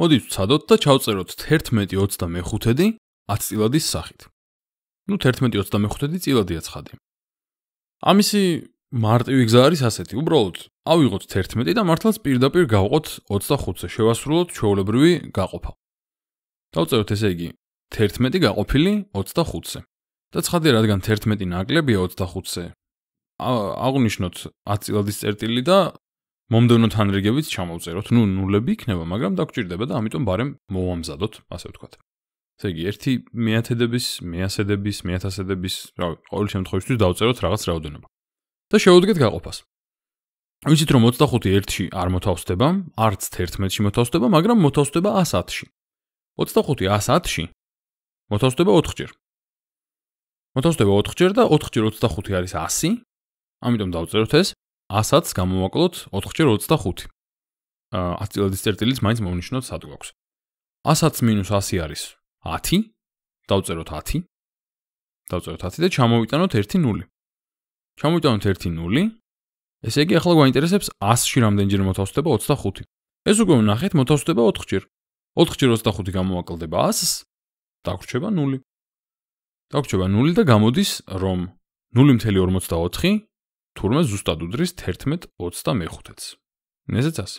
მოდი ვცადოთ და ჩავწეროთ 11.25-დი 10 წილადის სახით. ნუ 11.25-დი წილადია ცხადი. ამისი მარტივი გზა არის ასეთი, უბრალოდ ავიღოთ 11 და მართლაც პირდაპირ გავყოთ 25-ზე, შევასრულოთ ჩვეულებრივი გაყოფა. დავწეროთ ესე იგი 11 გაყოფილი 25-ზე. და ცხადია, რადგან 11 ნაკლებია 25-ზე, აღვნიშნოთ 10 წილადის წერტილი და მომდენო თანრიგებით ჩამოვწეროთ. ნუ ნულები იქნება, მაგრამ დაგჭირდება და ამიტომ ბარემ მოვამზადოთ, ასე ვთქვათ. ესე იგი, 1 მეათედების, მეასედების, მეათასედების, რა ვიცი, ყოველ შემთხვევაში დავწეროთ რაღაც რაოდენობა. და შევუდგეთ გაყოფას. ვიცით რომ 25 1-ში არ მოთავსდება, არც 11-ში მოთავსდება, მაგრამ მოთავსდება 110-ში. 25 110-ში მოთავსდება 4-ჯერ. მოთავსდება 4-ჯერ და 4-ჯერ 25 არის 100. ამიტომ დავწეროთ ეს 100-ს გამოვაკლოთ 4-ჯერ 25. აა 10 წილადის წერტილიც მაინც მომნიშნოთ სად გვაქვს. 100-ს მინუს 100 არის 10. დავწეროთ 10. დავწეროთ 10 და ჩამოვიტანოთ 1-0. ჩამოვიტანოთ 1-0. ესე იგი ახლა გვაინტერესებს 100-ში რამდენჯერ მოთავსდება 25. ეს უკვე ვნახეთ, მოთავსდება 4-ჯერ. 4-ჯერ 25 გამოვაკლდება 100-ს. დაგვრჩება 0. დაგვრჩება 0 და გამოდის რომ 0.44 თურმე ზუსტად უდრის 11:25-ს. ნეზეცას